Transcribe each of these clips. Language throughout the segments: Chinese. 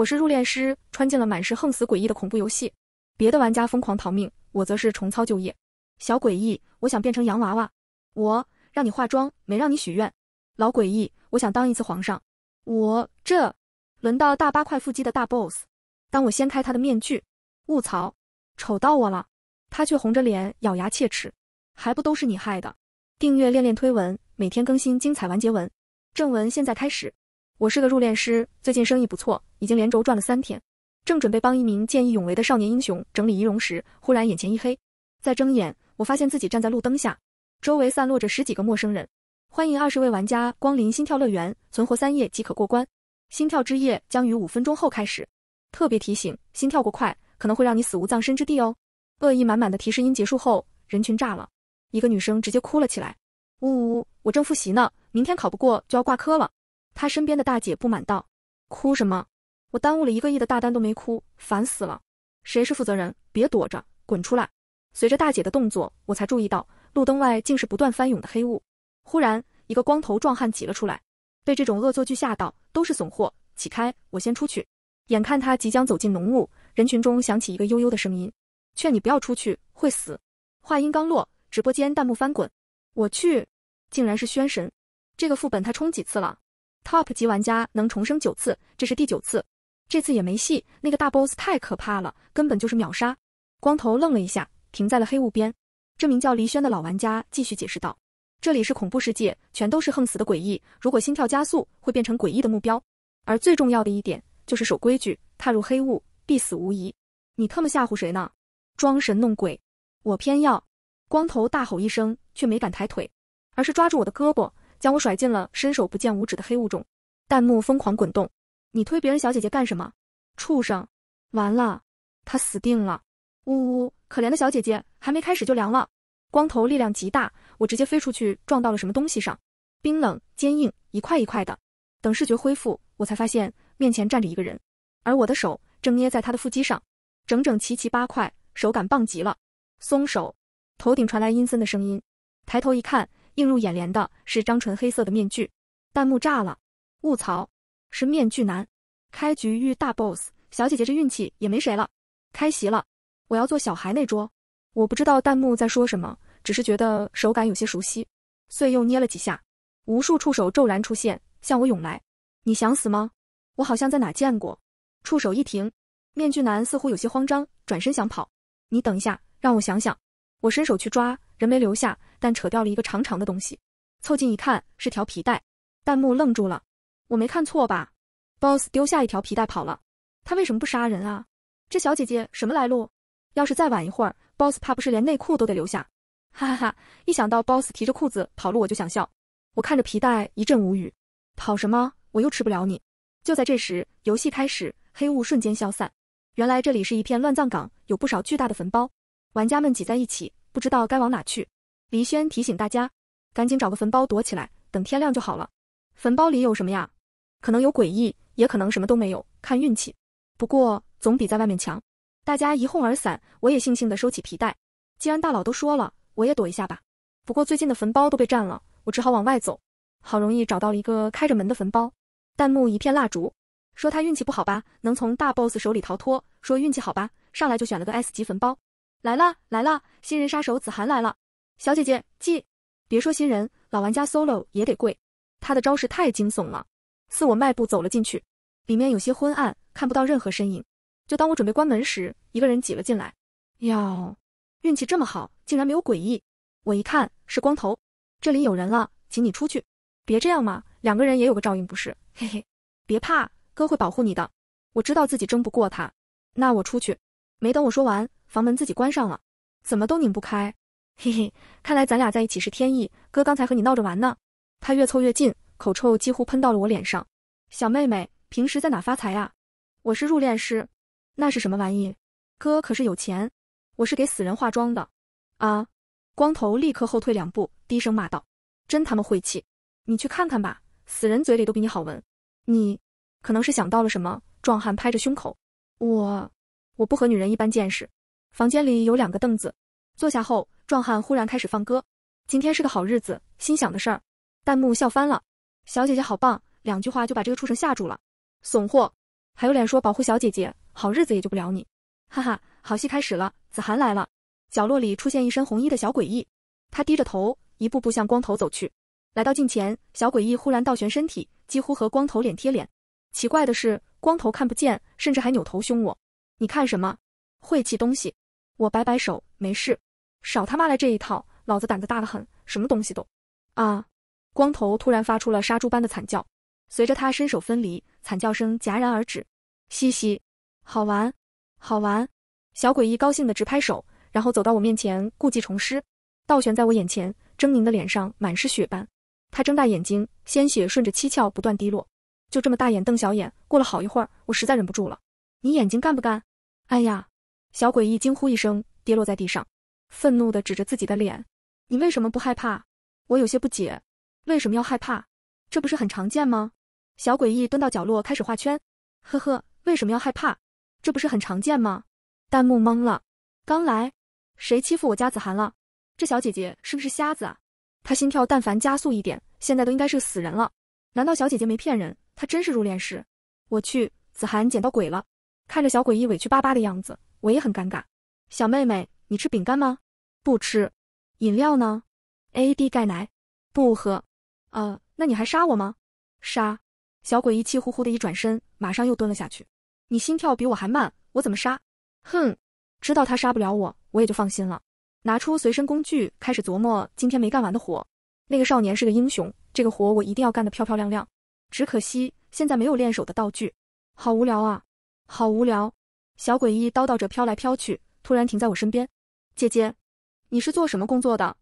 我是入殓师，穿进了满是横死诡异的恐怖游戏。别的玩家疯狂逃命，我则是重操旧业。小诡异，我想变成洋娃娃。我让你化妆，没让你许愿。老诡异，我想当一次皇上。我这轮到大八块腹肌的大 BOSS。当我掀开他的面具，卧槽，丑到我了！他却红着脸咬牙切齿，还不都是你害的！订阅练练推文，每天更新精彩完结文。正文现在开始。我是个入殓师，最近生意不错，已经连轴转了三天，正准备帮一名见义勇为的少年英雄整理仪容时，忽然眼前一黑，再睁眼，我发现自己站在路灯下，周围散落着十几个陌生人。欢迎二十位玩家光临心跳乐园，存活三夜即可过关。心跳之夜将于五分钟后开始。特别提醒：心跳过快可能会让你死无葬身之地哦。恶意满满的提示音结束后，人群炸了，一个女生直接哭了起来，呜呜呜，我正复习呢，明天考不过就要挂科了。他身边的大姐不满道：“哭什么？我耽误了一个亿的大单都没哭，烦死了！谁是负责人？别躲着，滚出来！”随着大姐的动作，我才注意到路灯外竟是不断翻涌的黑雾。忽然，一个光头壮汉挤了出来，被这种恶作剧吓到，都是怂货，起开，我先出去。眼看他即将走进浓雾，人群中响起一个悠悠的声音：“劝你不要出去，会死。”话音刚落，直播间弹幕翻滚，我去，竟然是宣神！这个副本他冲几次了？top 级玩家能重生九次，这是第九次，这次也没戏。那个大 boss 太可怕了，根本就是秒杀。光头愣了一下，停在了黑雾边。这名叫黎轩的老玩家继续解释道：“这里是恐怖世界，全都是横死的诡异。如果心跳加速，会变成诡异的目标。而最重要的一点，就是守规矩。踏入黑雾，必死无疑。你特么吓唬谁呢？装神弄鬼，我偏要！”光头大吼一声，却没敢抬腿，而是抓住我的胳膊。将我甩进了伸手不见五指的黑雾中，弹幕疯狂滚动。你推别人小姐姐干什么？畜生！完了，她死定了。呜呜，可怜的小姐姐还没开始就凉了。光头力量极大，我直接飞出去撞到了什么东西上，冰冷坚硬，一块一块的。等视觉恢复，我才发现面前站着一个人，而我的手正捏在他的腹肌上，整整齐齐八块，手感棒极了。松手！头顶传来阴森的声音。抬头一看。映入眼帘的是张纯黑色的面具，弹幕炸了，卧槽，是面具男，开局遇大 boss，小姐姐这运气也没谁了。开席了，我要坐小孩那桌。我不知道弹幕在说什么，只是觉得手感有些熟悉，遂又捏了几下，无数触手骤然出现，向我涌来。你想死吗？我好像在哪见过。触手一停，面具男似乎有些慌张，转身想跑。你等一下，让我想想。我伸手去抓。人没留下，但扯掉了一个长长的东西。凑近一看，是条皮带。弹幕愣住了：“我没看错吧？” Boss 丢下一条皮带跑了。他为什么不杀人啊？这小姐姐什么来路？要是再晚一会儿，Boss 怕不是连内裤都得留下。哈哈哈！一想到 Boss 提着裤子跑路，我就想笑。我看着皮带一阵无语。跑什么？我又吃不了你。就在这时，游戏开始，黑雾瞬间消散。原来这里是一片乱葬岗，有不少巨大的坟包。玩家们挤在一起。不知道该往哪去，黎轩提醒大家，赶紧找个坟包躲起来，等天亮就好了。坟包里有什么呀？可能有诡异，也可能什么都没有，看运气。不过总比在外面强。大家一哄而散，我也悻悻地收起皮带。既然大佬都说了，我也躲一下吧。不过最近的坟包都被占了，我只好往外走。好容易找到了一个开着门的坟包，弹幕一片蜡烛，说他运气不好吧，能从大 boss 手里逃脱；说运气好吧，上来就选了个 S 级坟包。来了来了，新人杀手子涵来了，小姐姐，记，别说新人，老玩家 solo 也得跪。他的招式太惊悚了。似我迈步走了进去，里面有些昏暗，看不到任何身影。就当我准备关门时，一个人挤了进来。哟，运气这么好，竟然没有诡异。我一看是光头，这里有人了，请你出去。别这样嘛，两个人也有个照应不是？嘿嘿，别怕，哥会保护你的。我知道自己争不过他，那我出去。没等我说完。房门自己关上了，怎么都拧不开。嘿嘿，看来咱俩在一起是天意。哥刚才和你闹着玩呢。他越凑越近，口臭几乎喷到了我脸上。小妹妹，平时在哪发财呀？我是入殓师。那是什么玩意？哥可是有钱。我是给死人化妆的。啊！光头立刻后退两步，低声骂道：“真他妈晦气！”你去看看吧，死人嘴里都比你好闻。你可能是想到了什么？壮汉拍着胸口：“我我不和女人一般见识。”房间里有两个凳子，坐下后，壮汉忽然开始放歌。今天是个好日子，心想的事儿。弹幕笑翻了，小姐姐好棒，两句话就把这个畜生吓住了。怂货，还有脸说保护小姐姐，好日子也救不了你。哈哈，好戏开始了，子涵来了。角落里出现一身红衣的小诡异，他低着头，一步步向光头走去。来到近前，小诡异忽然倒悬身体，几乎和光头脸贴脸。奇怪的是，光头看不见，甚至还扭头凶我：“你看什么？晦气东西！”我摆摆手，没事，少他妈来这一套，老子胆子大得很，什么东西都。啊！光头突然发出了杀猪般的惨叫，随着他伸手分离，惨叫声戛然而止。嘻嘻，好玩，好玩！小诡异高兴的直拍手，然后走到我面前，故技重施，倒悬在我眼前，狰狞的脸上满是血斑。他睁大眼睛，鲜血顺着七窍不断滴落，就这么大眼瞪小眼，过了好一会儿，我实在忍不住了，你眼睛干不干？哎呀！小诡异惊呼一声，跌落在地上，愤怒地指着自己的脸：“你为什么不害怕？”我有些不解：“为什么要害怕？这不是很常见吗？”小诡异蹲到角落开始画圈：“呵呵，为什么要害怕？这不是很常见吗？”弹幕懵了：“刚来，谁欺负我家子涵了？这小姐姐是不是瞎子啊？”她心跳但凡加速一点，现在都应该是死人了。难道小姐姐没骗人？她真是入殓师？我去，子涵捡到鬼了！看着小诡异委屈巴巴的样子。我也很尴尬，小妹妹，你吃饼干吗？不吃。饮料呢？AD 钙奶？不喝。啊，那你还杀我吗？杀！小鬼一气呼呼的一转身，马上又蹲了下去。你心跳比我还慢，我怎么杀？哼，知道他杀不了我，我也就放心了。拿出随身工具，开始琢磨今天没干完的活。那个少年是个英雄，这个活我一定要干得漂漂亮亮。只可惜现在没有练手的道具，好无聊啊，好无聊。小诡异叨叨着飘来飘去，突然停在我身边。姐姐，你是做什么工作的？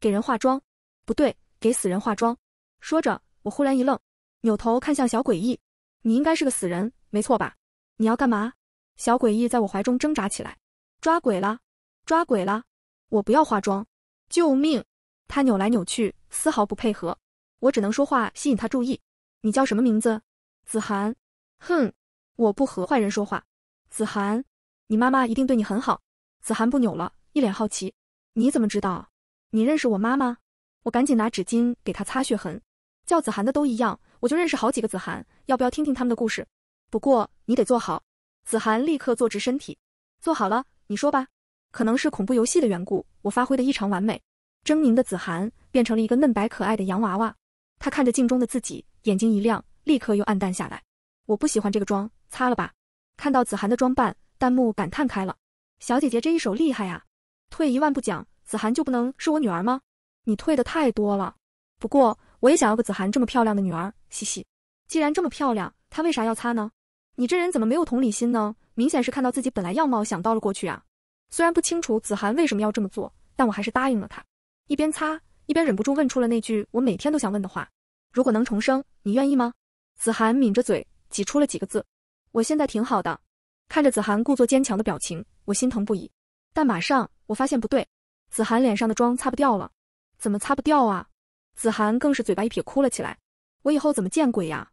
给人化妆？不对，给死人化妆。说着，我忽然一愣，扭头看向小诡异。你应该是个死人，没错吧？你要干嘛？小诡异在我怀中挣扎起来，抓鬼啦！抓鬼啦！我不要化妆！救命！他扭来扭去，丝毫不配合。我只能说话吸引他注意。你叫什么名字？子涵。哼，我不和坏人说话。子涵，你妈妈一定对你很好。子涵不扭了，一脸好奇，你怎么知道？你认识我妈妈？我赶紧拿纸巾给她擦血痕。叫子涵的都一样，我就认识好几个子涵。要不要听听他们的故事？不过你得坐好。子涵立刻坐直身体，坐好了。你说吧。可能是恐怖游戏的缘故，我发挥的异常完美。狰狞的子涵变成了一个嫩白可爱的洋娃娃。她看着镜中的自己，眼睛一亮，立刻又暗淡下来。我不喜欢这个妆，擦了吧。看到子涵的装扮，弹幕感叹开了：“小姐姐这一手厉害啊！”退一万步讲，子涵就不能是我女儿吗？你退的太多了。不过我也想要个子涵这么漂亮的女儿，嘻嘻。既然这么漂亮，她为啥要擦呢？你这人怎么没有同理心呢？明显是看到自己本来样貌，想到了过去啊。虽然不清楚子涵为什么要这么做，但我还是答应了她。一边擦，一边忍不住问出了那句我每天都想问的话：“如果能重生，你愿意吗？”子涵抿着嘴，挤出了几个字。我现在挺好的，看着子涵故作坚强的表情，我心疼不已。但马上我发现不对，子涵脸上的妆擦不掉了，怎么擦不掉啊？子涵更是嘴巴一撇，哭了起来。我以后怎么见鬼呀？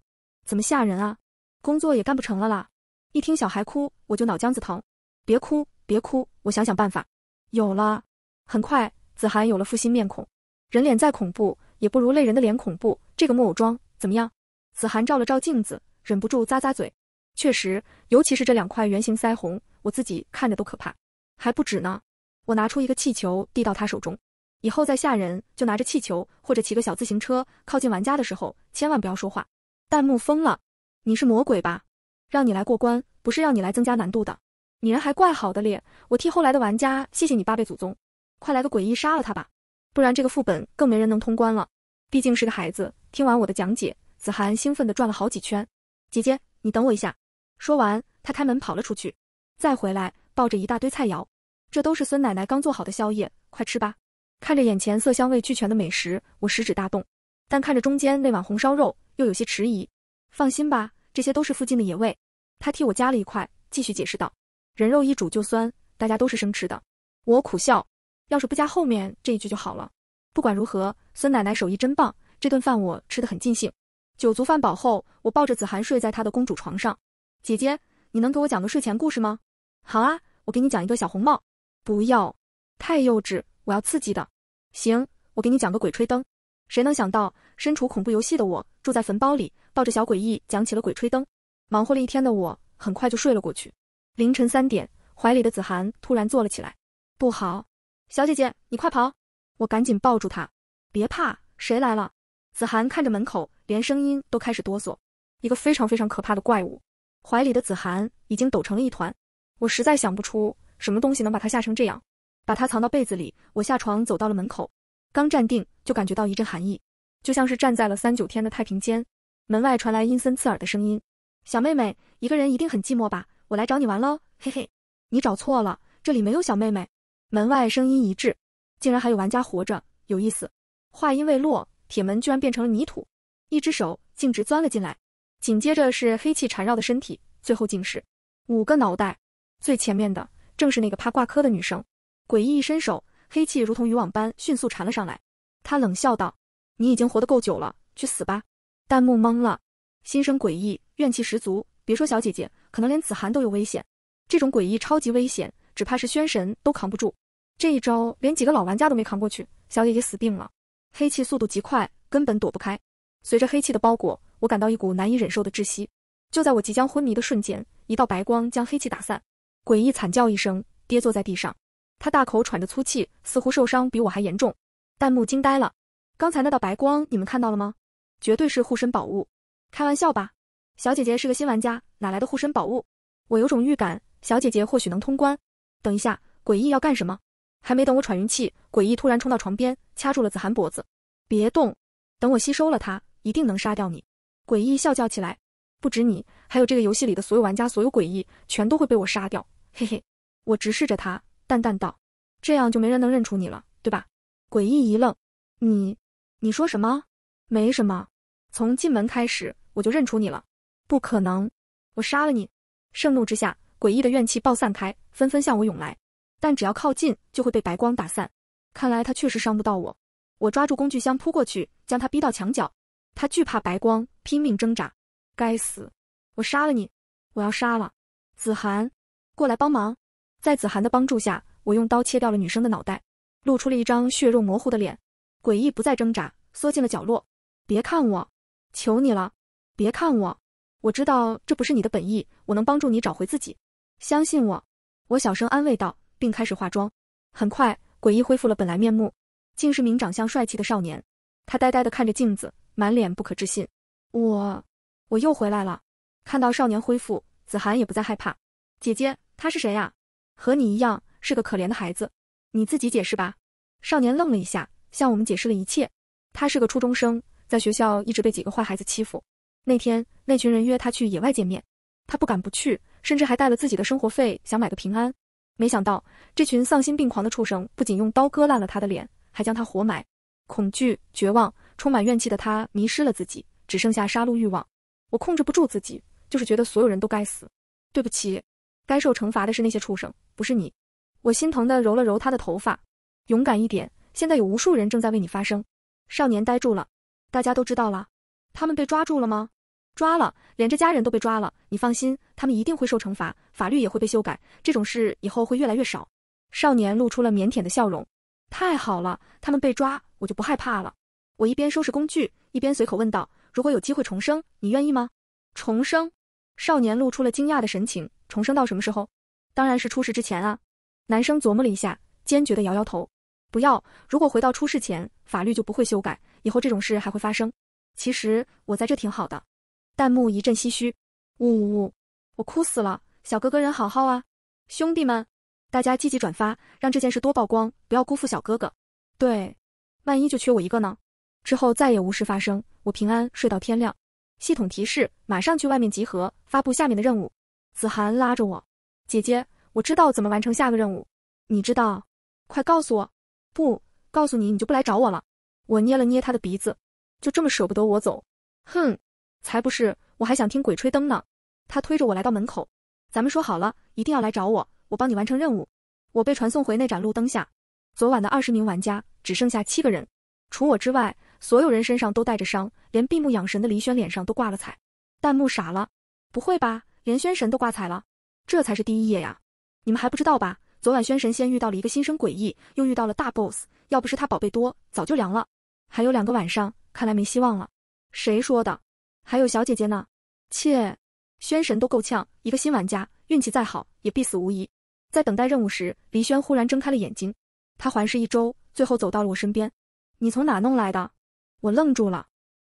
怎么吓人啊？工作也干不成了啦！一听小孩哭，我就脑浆子疼。别哭，别哭，我想想办法。有了，很快子涵有了负心面孔。人脸再恐怖，也不如泪人的脸恐怖。这个木偶妆怎么样？子涵照了照镜子，忍不住咂咂嘴。确实，尤其是这两块圆形腮红，我自己看着都可怕，还不止呢。我拿出一个气球递到他手中，以后再吓人就拿着气球，或者骑个小自行车，靠近玩家的时候千万不要说话。弹幕疯了，你是魔鬼吧？让你来过关，不是让你来增加难度的。你人还怪好的咧，我替后来的玩家谢谢你八辈祖宗，快来个诡异杀了他吧，不然这个副本更没人能通关了。毕竟是个孩子，听完我的讲解，子涵兴奋地转了好几圈。姐姐，你等我一下。说完，他开门跑了出去，再回来抱着一大堆菜肴，这都是孙奶奶刚做好的宵夜，快吃吧。看着眼前色香味俱全的美食，我食指大动，但看着中间那碗红烧肉，又有些迟疑。放心吧，这些都是附近的野味。他替我夹了一块，继续解释道：“人肉一煮就酸，大家都是生吃的。”我苦笑，要是不加后面这一句就好了。不管如何，孙奶奶手艺真棒，这顿饭我吃得很尽兴。酒足饭饱后，我抱着子涵睡在他的公主床上。姐姐，你能给我讲个睡前故事吗？好啊，我给你讲一个小红帽。不要太幼稚，我要刺激的。行，我给你讲个鬼吹灯。谁能想到，身处恐怖游戏的我，住在坟包里，抱着小诡异讲起了鬼吹灯。忙活了一天的我，很快就睡了过去。凌晨三点，怀里的子涵突然坐了起来，不好，小姐姐你快跑！我赶紧抱住他，别怕，谁来了？子涵看着门口，连声音都开始哆嗦。一个非常非常可怕的怪物。怀里的子涵已经抖成了一团，我实在想不出什么东西能把他吓成这样。把他藏到被子里，我下床走到了门口，刚站定就感觉到一阵寒意，就像是站在了三九天的太平间。门外传来阴森刺耳的声音：“小妹妹，一个人一定很寂寞吧？我来找你玩喽，嘿嘿，你找错了，这里没有小妹妹。”门外声音一滞，竟然还有玩家活着，有意思。话音未落，铁门居然变成了泥土，一只手径直钻了进来。紧接着是黑气缠绕的身体，最后竟是五个脑袋，最前面的正是那个怕挂科的女生。诡异一伸手，黑气如同渔网般迅速缠了上来。他冷笑道：“你已经活得够久了，去死吧！”弹幕懵了，心生诡异，怨气十足。别说小姐姐，可能连子涵都有危险。这种诡异超级危险，只怕是宣神都扛不住。这一招连几个老玩家都没扛过去，小姐姐死定了。黑气速度极快，根本躲不开。随着黑气的包裹。我感到一股难以忍受的窒息，就在我即将昏迷的瞬间，一道白光将黑气打散。诡异惨叫一声，跌坐在地上。他大口喘着粗气，似乎受伤比我还严重。弹幕惊呆了，刚才那道白光你们看到了吗？绝对是护身宝物，开玩笑吧？小姐姐是个新玩家，哪来的护身宝物？我有种预感，小姐姐或许能通关。等一下，诡异要干什么？还没等我喘匀气，诡异突然冲到床边，掐住了子涵脖子。别动，等我吸收了他，一定能杀掉你。诡异笑叫起来，不止你，还有这个游戏里的所有玩家，所有诡异，全都会被我杀掉。嘿嘿，我直视着他，淡淡道：“这样就没人能认出你了，对吧？”诡异一愣：“你，你说什么？没什么。从进门开始，我就认出你了。不可能，我杀了你！”盛怒之下，诡异的怨气爆散开，纷纷向我涌来。但只要靠近，就会被白光打散。看来他确实伤不到我。我抓住工具箱扑过去，将他逼到墙角。他惧怕白光，拼命挣扎。该死！我杀了你！我要杀了！子涵，过来帮忙！在子涵的帮助下，我用刀切掉了女生的脑袋，露出了一张血肉模糊的脸。诡异不再挣扎，缩进了角落。别看我，求你了！别看我！我知道这不是你的本意，我能帮助你找回自己，相信我！我小声安慰道，并开始化妆。很快，诡异恢复了本来面目，竟是名长相帅气的少年。他呆呆的看着镜子。满脸不可置信，我我又回来了。看到少年恢复，子涵也不再害怕。姐姐，他是谁呀？和你一样，是个可怜的孩子。你自己解释吧。少年愣了一下，向我们解释了一切。他是个初中生，在学校一直被几个坏孩子欺负。那天，那群人约他去野外见面，他不敢不去，甚至还带了自己的生活费，想买个平安。没想到，这群丧心病狂的畜生不仅用刀割烂了他的脸，还将他活埋。恐惧，绝望。充满怨气的他迷失了自己，只剩下杀戮欲望。我控制不住自己，就是觉得所有人都该死。对不起，该受惩罚的是那些畜生，不是你。我心疼的揉了揉他的头发。勇敢一点，现在有无数人正在为你发声。少年呆住了。大家都知道了？他们被抓住了吗？抓了，连这家人都被抓了。你放心，他们一定会受惩罚，法律也会被修改，这种事以后会越来越少。少年露出了腼腆的笑容。太好了，他们被抓，我就不害怕了。我一边收拾工具，一边随口问道：“如果有机会重生，你愿意吗？”重生，少年露出了惊讶的神情。重生到什么时候？当然是出事之前啊！男生琢磨了一下，坚决地摇摇头：“不要！如果回到出事前，法律就不会修改，以后这种事还会发生。”其实我在这挺好的。弹幕一阵唏嘘：“呜呜呜，我哭死了！小哥哥人好好啊，兄弟们，大家积极转发，让这件事多曝光，不要辜负小哥哥。对，万一就缺我一个呢？”之后再也无事发生，我平安睡到天亮。系统提示：马上去外面集合，发布下面的任务。子涵拉着我，姐姐，我知道怎么完成下个任务。你知道？快告诉我！不告诉你，你就不来找我了。我捏了捏他的鼻子，就这么舍不得我走。哼，才不是！我还想听鬼吹灯呢。他推着我来到门口，咱们说好了，一定要来找我，我帮你完成任务。我被传送回那盏路灯下，昨晚的二十名玩家只剩下七个人，除我之外。所有人身上都带着伤，连闭目养神的黎轩脸上都挂了彩。弹幕傻了，不会吧？连轩神都挂彩了？这才是第一页呀！你们还不知道吧？昨晚轩神先遇到了一个新生诡异，又遇到了大 boss，要不是他宝贝多，早就凉了。还有两个晚上，看来没希望了。谁说的？还有小姐姐呢？切，轩神都够呛，一个新玩家，运气再好也必死无疑。在等待任务时，黎轩忽然睁开了眼睛，他环视一周，最后走到了我身边。你从哪弄来的？我愣住了，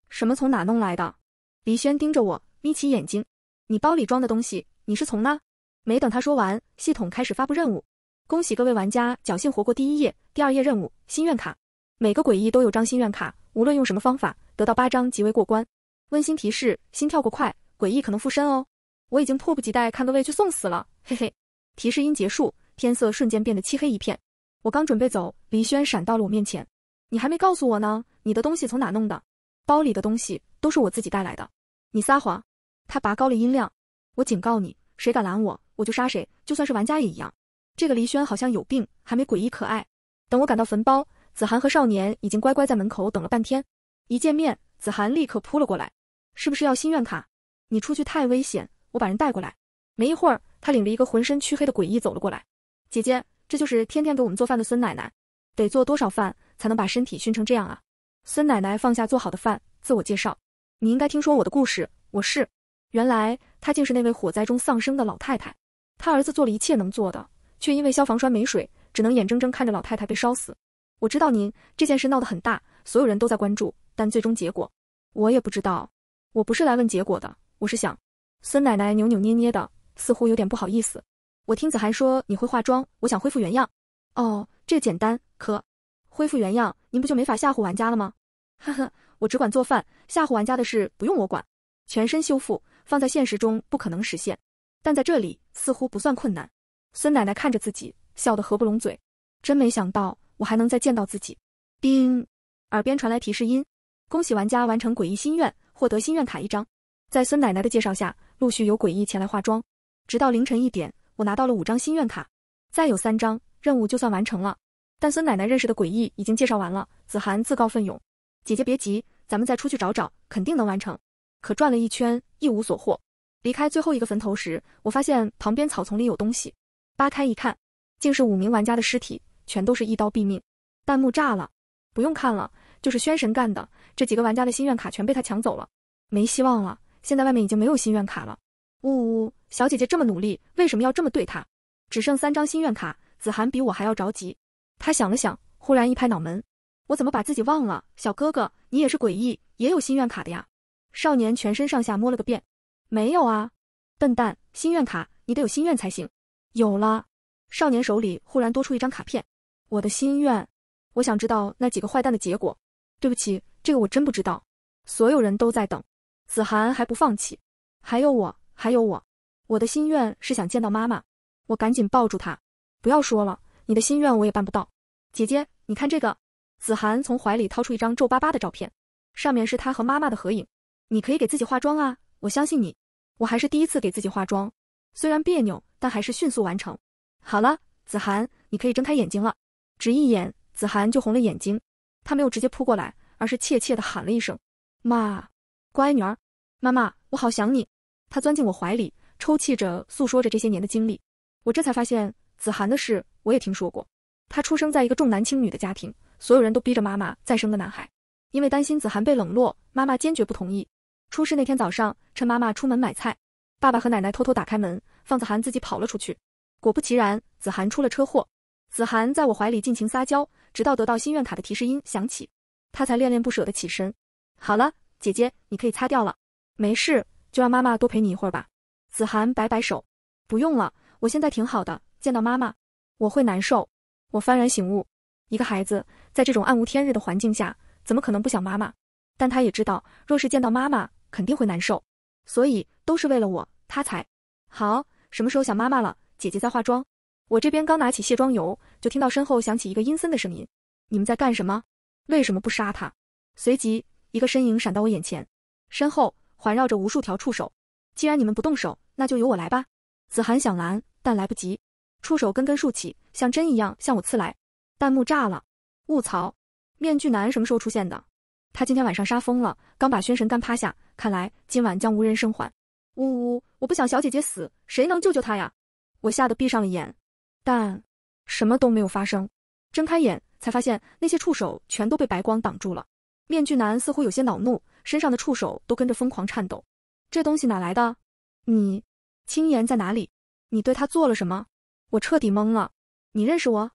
什么？从哪弄来的？黎轩盯着我，眯起眼睛。你包里装的东西，你是从哪？没等他说完，系统开始发布任务。恭喜各位玩家侥幸活过第一页，第二页任务：心愿卡。每个诡异都有张心愿卡，无论用什么方法得到八张，即为过关。温馨提示：心跳过快，诡异可能附身哦。我已经迫不及待看各位去送死了，嘿嘿。提示音结束，天色瞬间变得漆黑一片。我刚准备走，黎轩闪到了我面前。你还没告诉我呢，你的东西从哪弄的？包里的东西都是我自己带来的。你撒谎！他拔高了音量。我警告你，谁敢拦我，我就杀谁，就算是玩家也一样。这个黎轩好像有病，还没诡异可爱。等我赶到坟包，子涵和少年已经乖乖在门口等了半天。一见面，子涵立刻扑了过来。是不是要心愿卡？你出去太危险，我把人带过来。没一会儿，他领着一个浑身黢黑的诡异走了过来。姐姐，这就是天天给我们做饭的孙奶奶。得做多少饭？才能把身体熏成这样啊！孙奶奶放下做好的饭，自我介绍：“你应该听说我的故事，我是……原来她竟是那位火灾中丧生的老太太。她儿子做了一切能做的，却因为消防栓没水，只能眼睁睁看着老太太被烧死。我知道您这件事闹得很大，所有人都在关注，但最终结果我也不知道。我不是来问结果的，我是想……”孙奶奶扭扭捏捏的，似乎有点不好意思。我听子涵说你会化妆，我想恢复原样。哦，这简单，可……恢复原样，您不就没法吓唬玩家了吗？呵 呵，我只管做饭，吓唬玩家的事不用我管。全身修复放在现实中不可能实现，但在这里似乎不算困难。孙奶奶看着自己，笑得合不拢嘴，真没想到我还能再见到自己。叮，耳边传来提示音，恭喜玩家完成诡异心愿，获得心愿卡一张。在孙奶奶的介绍下，陆续有诡异前来化妆，直到凌晨一点，我拿到了五张心愿卡，再有三张，任务就算完成了。但孙奶奶认识的诡异已经介绍完了。子涵自告奋勇，姐姐别急，咱们再出去找找，肯定能完成。可转了一圈，一无所获。离开最后一个坟头时，我发现旁边草丛里有东西，扒开一看，竟是五名玩家的尸体，全都是一刀毙命。弹幕炸了，不用看了，就是宣神干的。这几个玩家的心愿卡全被他抢走了，没希望了。现在外面已经没有心愿卡了。呜呜，小姐姐这么努力，为什么要这么对她？只剩三张心愿卡，子涵比我还要着急。他想了想，忽然一拍脑门：“我怎么把自己忘了？小哥哥，你也是诡异，也有心愿卡的呀！”少年全身上下摸了个遍，没有啊！笨蛋，心愿卡，你得有心愿才行。有了，少年手里忽然多出一张卡片。我的心愿，我想知道那几个坏蛋的结果。对不起，这个我真不知道。所有人都在等，子涵还不放弃，还有我，还有我，我的心愿是想见到妈妈。我赶紧抱住他，不要说了。你的心愿我也办不到，姐姐，你看这个。子涵从怀里掏出一张皱巴巴的照片，上面是她和妈妈的合影。你可以给自己化妆啊，我相信你。我还是第一次给自己化妆，虽然别扭，但还是迅速完成。好了，子涵，你可以睁开眼睛了。只一眼，子涵就红了眼睛。她没有直接扑过来，而是怯怯的喊了一声：“妈，乖女儿，妈妈，我好想你。”她钻进我怀里，抽泣着诉说着这些年的经历。我这才发现子涵的事。我也听说过，他出生在一个重男轻女的家庭，所有人都逼着妈妈再生个男孩，因为担心子涵被冷落，妈妈坚决不同意。出事那天早上，趁妈妈出门买菜，爸爸和奶奶偷偷打开门，放子涵自己跑了出去。果不其然，子涵出了车祸。子涵在我怀里尽情撒娇，直到得到心愿卡的提示音响起，他才恋恋不舍的起身。好了，姐姐，你可以擦掉了，没事，就让妈妈多陪你一会儿吧。子涵摆摆手，不用了，我现在挺好的，见到妈妈。我会难受。我幡然醒悟，一个孩子在这种暗无天日的环境下，怎么可能不想妈妈？但他也知道，若是见到妈妈，肯定会难受。所以都是为了我，他才好。什么时候想妈妈了？姐姐在化妆。我这边刚拿起卸妆油，就听到身后响起一个阴森的声音：“你们在干什么？为什么不杀他？”随即，一个身影闪到我眼前，身后环绕着无数条触手。既然你们不动手，那就由我来吧。子涵想拦，但来不及。触手根根竖起，像针一样向我刺来，弹幕炸了！卧槽！面具男什么时候出现的？他今天晚上杀疯了，刚把宣神干趴下，看来今晚将无人生还。呜呜，我不想小姐姐死，谁能救救她呀？我吓得闭上了眼，但什么都没有发生。睁开眼才发现，那些触手全都被白光挡住了。面具男似乎有些恼怒，身上的触手都跟着疯狂颤抖。这东西哪来的？你青岩在哪里？你对他做了什么？我彻底懵了，你认识我？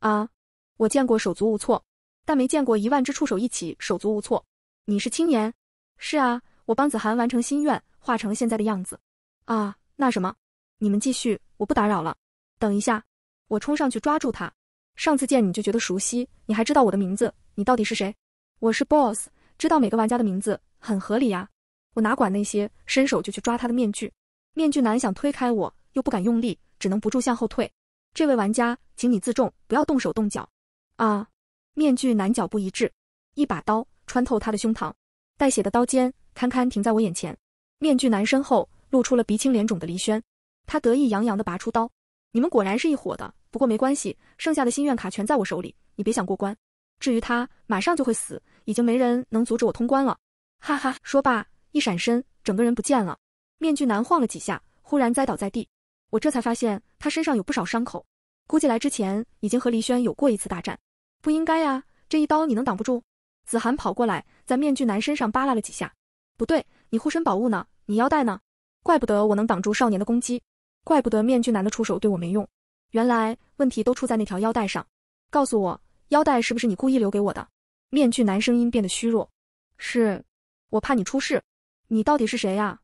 啊，我见过手足无措，但没见过一万只触手一起手足无措。你是青年？是啊，我帮子涵完成心愿，化成现在的样子。啊，那什么，你们继续，我不打扰了。等一下，我冲上去抓住他。上次见你就觉得熟悉，你还知道我的名字，你到底是谁？我是 boss，知道每个玩家的名字很合理呀。我哪管那些，伸手就去抓他的面具。面具男想推开我，又不敢用力。只能不住向后退。这位玩家，请你自重，不要动手动脚啊！面具男脚步一滞，一把刀穿透他的胸膛，带血的刀尖堪堪停在我眼前。面具男身后露出了鼻青脸肿的黎轩，他得意洋洋地拔出刀：“你们果然是一伙的，不过没关系，剩下的心愿卡全在我手里，你别想过关。至于他，马上就会死，已经没人能阻止我通关了。”哈哈！说罢，一闪身，整个人不见了。面具男晃了几下，忽然栽倒在地。我这才发现他身上有不少伤口，估计来之前已经和黎轩有过一次大战。不应该啊，这一刀你能挡不住？子涵跑过来，在面具男身上扒拉了几下。不对，你护身宝物呢？你腰带呢？怪不得我能挡住少年的攻击，怪不得面具男的出手对我没用，原来问题都出在那条腰带上。告诉我，腰带是不是你故意留给我的？面具男声音变得虚弱。是我怕你出事。你到底是谁呀？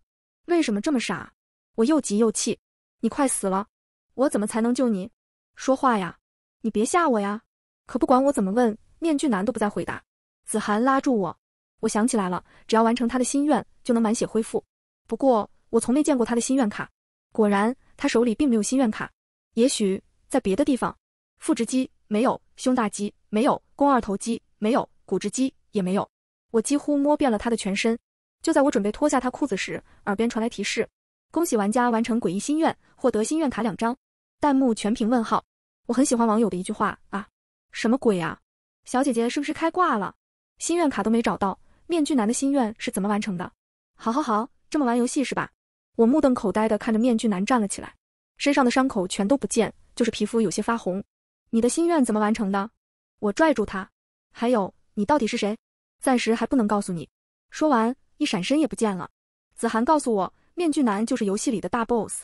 为什么这么傻？我又急又气。你快死了，我怎么才能救你？说话呀，你别吓我呀！可不管我怎么问，面具男都不再回答。子涵拉住我，我想起来了，只要完成他的心愿，就能满血恢复。不过我从没见过他的心愿卡。果然，他手里并没有心愿卡。也许在别的地方。腹直肌没有，胸大肌没有，肱二头肌没有，骨直肌也没有。我几乎摸遍了他的全身。就在我准备脱下他裤子时，耳边传来提示。恭喜玩家完成诡异心愿，获得心愿卡两张。弹幕全屏问号。我很喜欢网友的一句话啊，什么鬼啊？小姐姐是不是开挂了？心愿卡都没找到，面具男的心愿是怎么完成的？好，好，好，这么玩游戏是吧？我目瞪口呆地看着面具男站了起来，身上的伤口全都不见，就是皮肤有些发红。你的心愿怎么完成的？我拽住他。还有，你到底是谁？暂时还不能告诉你。说完，一闪身也不见了。子涵告诉我。面具男就是游戏里的大 boss，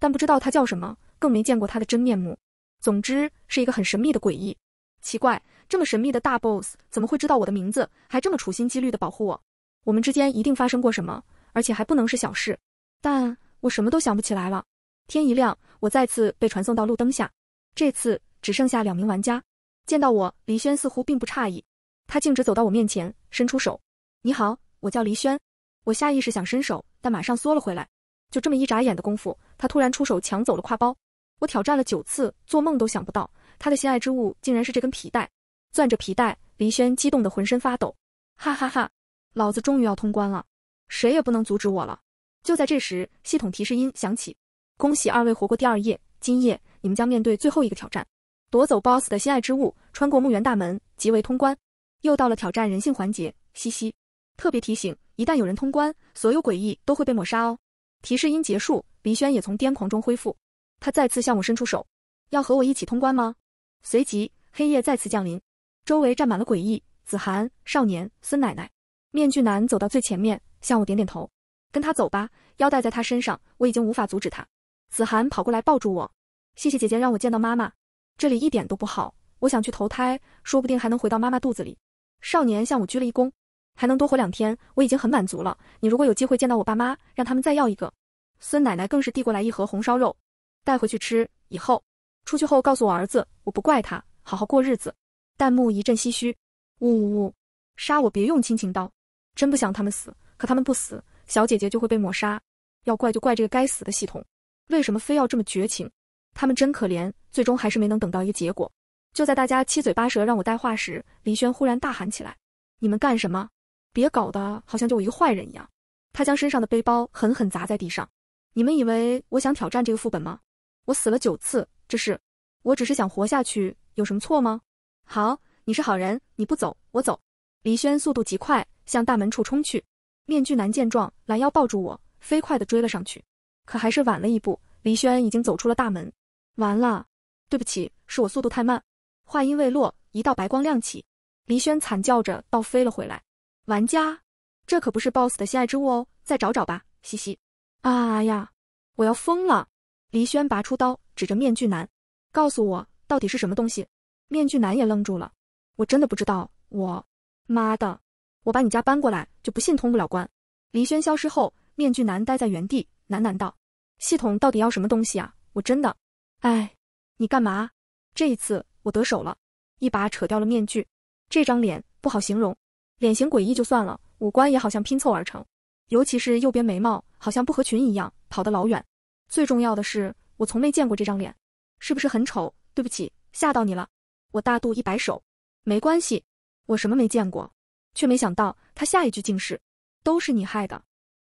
但不知道他叫什么，更没见过他的真面目。总之是一个很神秘的诡异。奇怪，这么神秘的大 boss 怎么会知道我的名字，还这么处心积虑的保护我？我们之间一定发生过什么，而且还不能是小事。但我什么都想不起来了。天一亮，我再次被传送到路灯下，这次只剩下两名玩家。见到我，黎轩似乎并不诧异，他径直走到我面前，伸出手：“你好，我叫黎轩。”我下意识想伸手。但马上缩了回来，就这么一眨眼的功夫，他突然出手抢走了挎包。我挑战了九次，做梦都想不到他的心爱之物竟然是这根皮带。攥着皮带，黎轩激动得浑身发抖。哈哈哈，老子终于要通关了，谁也不能阻止我了！就在这时，系统提示音响起：恭喜二位活过第二夜，今夜你们将面对最后一个挑战，夺走 BOSS 的心爱之物，穿过墓园大门即为通关。又到了挑战人性环节，嘻嘻。特别提醒：一旦有人通关，所有诡异都会被抹杀哦。提示音结束，黎轩也从癫狂中恢复，他再次向我伸出手，要和我一起通关吗？随即黑夜再次降临，周围站满了诡异。子涵、少年、孙奶奶、面具男走到最前面，向我点点头，跟他走吧。腰带在他身上，我已经无法阻止他。子涵跑过来抱住我，谢谢姐姐让我见到妈妈。这里一点都不好，我想去投胎，说不定还能回到妈妈肚子里。少年向我鞠了一躬。还能多活两天，我已经很满足了。你如果有机会见到我爸妈，让他们再要一个。孙奶奶更是递过来一盒红烧肉，带回去吃。以后出去后告诉我儿子，我不怪他，好好过日子。弹幕一阵唏嘘，呜呜呜，杀我别用亲情刀，真不想他们死，可他们不死，小姐姐就会被抹杀。要怪就怪这个该死的系统，为什么非要这么绝情？他们真可怜，最终还是没能等到一个结果。就在大家七嘴八舌让我带话时，黎轩忽然大喊起来：“你们干什么？”别搞得好像就我一个坏人一样。他将身上的背包狠狠砸在地上。你们以为我想挑战这个副本吗？我死了九次，这是，我只是想活下去，有什么错吗？好，你是好人，你不走，我走。黎轩速度极快，向大门处冲去。面具男见状，拦腰抱住我，飞快的追了上去。可还是晚了一步，黎轩已经走出了大门。完了，对不起，是我速度太慢。话音未落，一道白光亮起，黎轩惨叫着倒飞了回来。玩家，这可不是 BOSS 的心爱之物哦，再找找吧，嘻嘻。啊呀，我要疯了！黎轩拔出刀，指着面具男，告诉我到底是什么东西。面具男也愣住了，我真的不知道。我妈的，我把你家搬过来，就不信通不了关。黎轩消失后，面具男呆在原地，喃喃道：“系统到底要什么东西啊？我真的……哎，你干嘛？这一次我得手了，一把扯掉了面具。这张脸不好形容。”脸型诡异就算了，五官也好像拼凑而成，尤其是右边眉毛好像不合群一样，跑得老远。最重要的是，我从没见过这张脸，是不是很丑？对不起，吓到你了。我大度一摆手，没关系，我什么没见过。却没想到他下一句竟是：“都是你害的。”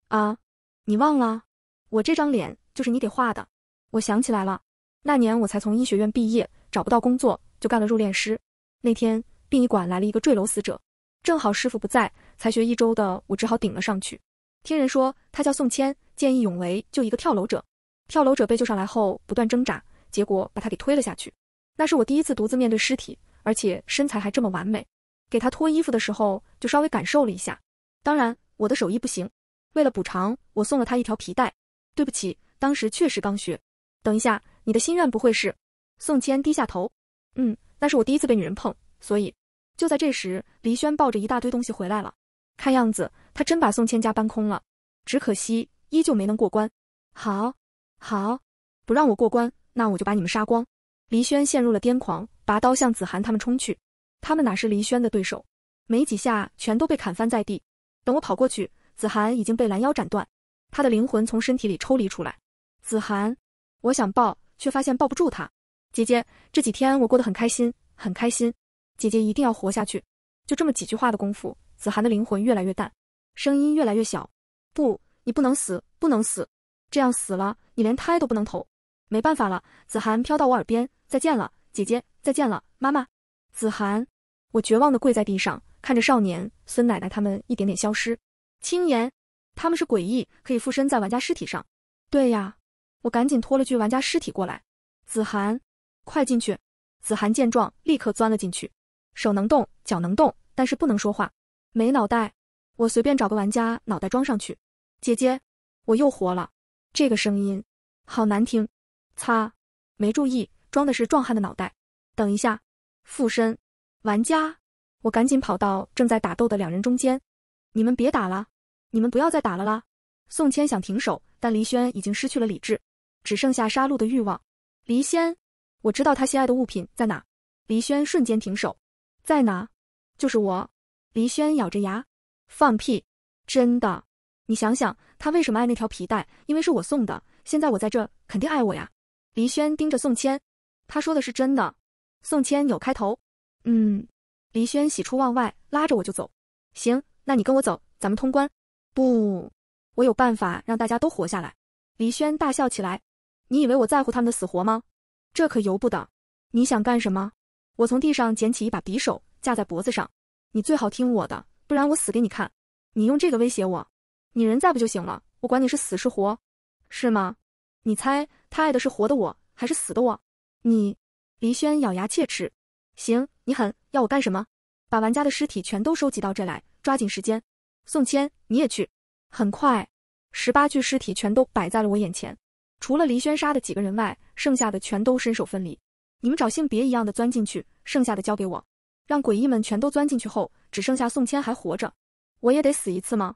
啊，你忘了？我这张脸就是你给画的。我想起来了，那年我才从医学院毕业，找不到工作，就干了入殓师。那天殡仪馆来了一个坠楼死者。正好师傅不在，才学一周的我只好顶了上去。听人说他叫宋谦，见义勇为救一个跳楼者。跳楼者被救上来后不断挣扎，结果把他给推了下去。那是我第一次独自面对尸体，而且身材还这么完美。给他脱衣服的时候就稍微感受了一下，当然我的手艺不行。为了补偿，我送了他一条皮带。对不起，当时确实刚学。等一下，你的心愿不会是？宋谦低下头，嗯，那是我第一次被女人碰，所以。就在这时，黎轩抱着一大堆东西回来了，看样子他真把宋千家搬空了。只可惜依旧没能过关。好，好，不让我过关，那我就把你们杀光！黎轩陷入了癫狂，拔刀向子涵他们冲去。他们哪是黎轩的对手？没几下，全都被砍翻在地。等我跑过去，子涵已经被拦腰斩断，他的灵魂从身体里抽离出来。子涵，我想抱，却发现抱不住他。姐姐，这几天我过得很开心，很开心。姐姐一定要活下去！就这么几句话的功夫，子涵的灵魂越来越淡，声音越来越小。不，你不能死，不能死！这样死了，你连胎都不能投。没办法了，子涵飘到我耳边：“再见了，姐姐，再见了，妈妈。”子涵，我绝望的跪在地上，看着少年、孙奶奶他们一点点消失。青岩，他们是诡异，可以附身在玩家尸体上。对呀，我赶紧拖了具玩家尸体过来。子涵，快进去！子涵见状，立刻钻了进去。手能动，脚能动，但是不能说话，没脑袋。我随便找个玩家脑袋装上去。姐姐，我又活了。这个声音，好难听。擦，没注意，装的是壮汉的脑袋。等一下，附身玩家。我赶紧跑到正在打斗的两人中间，你们别打了，你们不要再打了啦。宋谦想停手，但黎轩已经失去了理智，只剩下杀戮的欲望。黎轩，我知道他心爱的物品在哪。黎轩瞬间停手。在哪？就是我，黎轩咬着牙，放屁！真的，你想想，他为什么爱那条皮带？因为是我送的。现在我在这，肯定爱我呀！黎轩盯着宋谦，他说的是真的。宋谦扭开头，嗯。黎轩喜出望外，拉着我就走。行，那你跟我走，咱们通关。不，我有办法让大家都活下来。黎轩大笑起来，你以为我在乎他们的死活吗？这可由不得。你想干什么？我从地上捡起一把匕首，架在脖子上。你最好听我的，不然我死给你看。你用这个威胁我，你人在不就行了？我管你是死是活，是吗？你猜他爱的是活的我，还是死的我？你黎轩咬牙切齿。行，你狠，要我干什么？把玩家的尸体全都收集到这来，抓紧时间。宋谦，你也去。很快，十八具尸体全都摆在了我眼前，除了黎轩杀的几个人外，剩下的全都身首分离。你们找性别一样的钻进去，剩下的交给我，让诡异们全都钻进去后，只剩下宋谦还活着，我也得死一次吗？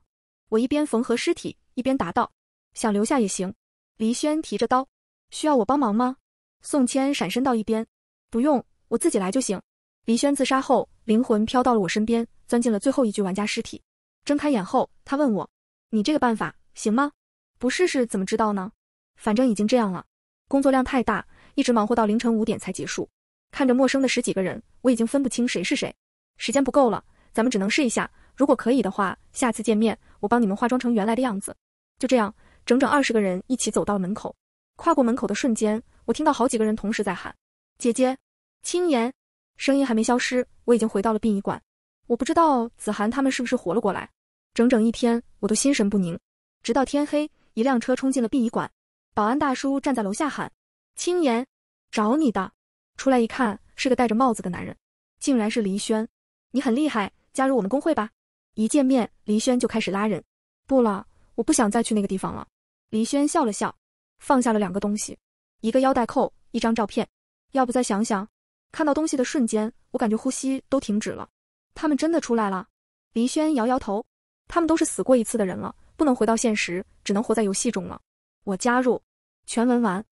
我一边缝合尸体，一边答道：“想留下也行。”黎轩提着刀，需要我帮忙吗？宋谦闪身到一边，不用，我自己来就行。黎轩自杀后，灵魂飘到了我身边，钻进了最后一具玩家尸体。睁开眼后，他问我：“你这个办法行吗？不试试怎么知道呢？反正已经这样了，工作量太大。”一直忙活到凌晨五点才结束，看着陌生的十几个人，我已经分不清谁是谁。时间不够了，咱们只能试一下。如果可以的话，下次见面我帮你们化妆成原来的样子。就这样，整整二十个人一起走到了门口。跨过门口的瞬间，我听到好几个人同时在喊：“姐姐，青言！”声音还没消失，我已经回到了殡仪馆。我不知道子涵他们是不是活了过来。整整一天我都心神不宁，直到天黑，一辆车冲进了殡仪馆，保安大叔站在楼下喊。青岩，找你的，出来一看是个戴着帽子的男人，竟然是黎轩。你很厉害，加入我们工会吧。一见面，黎轩就开始拉人。不了，我不想再去那个地方了。黎轩笑了笑，放下了两个东西，一个腰带扣，一张照片。要不再想想？看到东西的瞬间，我感觉呼吸都停止了。他们真的出来了。黎轩摇摇头，他们都是死过一次的人了，不能回到现实，只能活在游戏中了。我加入。全文完。